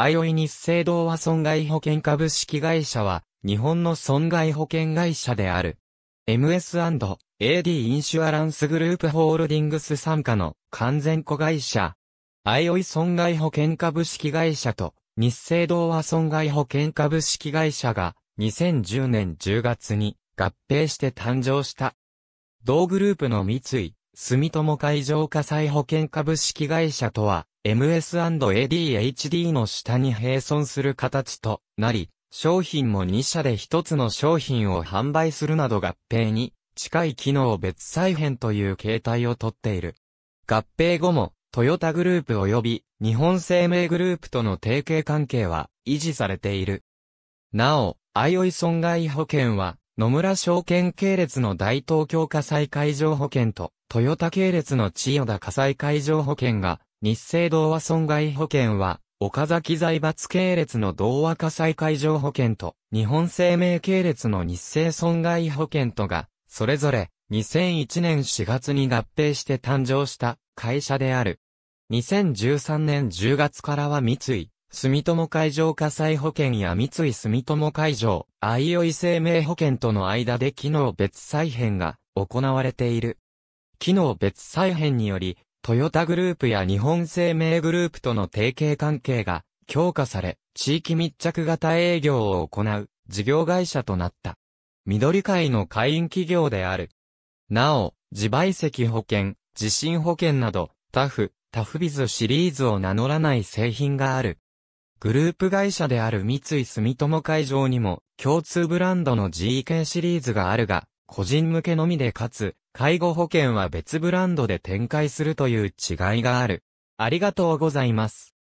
あいおい日清同和損害保険株式会社は、日本の損害保険会社である。MS&AD インシュアランスグループホールディングス参加の完全子会社。あいおい損害保険株式会社と日清同和損害保険株式会社が2010年10月に合併して誕生した。同グループの三井、住友海上火災保険株式会社とは MS&ADHD の下に併存する形となり、商品も2社で1つの商品を販売するなど合併に近い機能を別再編という形態をとっている。合併後も、トヨタグループ及び日本生命グループとの提携関係は維持されている。なお、あいおい損害保険は、野村証券系列の大東京火災会場保険と、トヨタ系列の千代田火災会場保険が日清童話損害保険は、岡崎財閥系列の童話火災会場保険と、日本生命系列の日清損害保険とが、それぞれ、2001年4月に合併して誕生した会社である。2013年10月からは三井、住友海上火災保険や三井住友海上、あいおい生命保険との間で機能別再編が行われている。機能別再編により、トヨタグループや日本生命グループとの提携関係が強化され、地域密着型営業を行う事業会社となった。緑会の会員企業である。なお、自賠責保険、地震保険など、タフ、タフビズシリーズを名乗らない製品がある。グループ会社である三井住友会場にも共通ブランドの GK シリーズがあるが、個人向けのみでかつ、介護保険は別ブランドで展開するという違いがある。ありがとうございます。